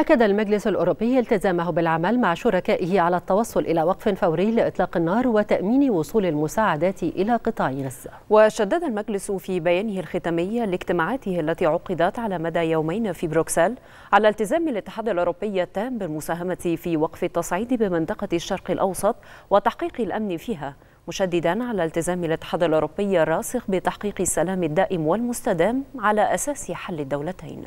أكد المجلس الأوروبي التزامه بالعمل مع شركائه على التوصل إلى وقف فوري لإطلاق النار وتأمين وصول المساعدات إلى قطاع غزة وشدد المجلس في بيانه الختامي لاجتماعاته التي عقدت على مدى يومين في بروكسل على التزام الاتحاد الأوروبي التام بالمساهمة في وقف التصعيد بمنطقة الشرق الأوسط وتحقيق الأمن فيها مشددا على التزام الاتحاد الأوروبي الراسخ بتحقيق السلام الدائم والمستدام على أساس حل الدولتين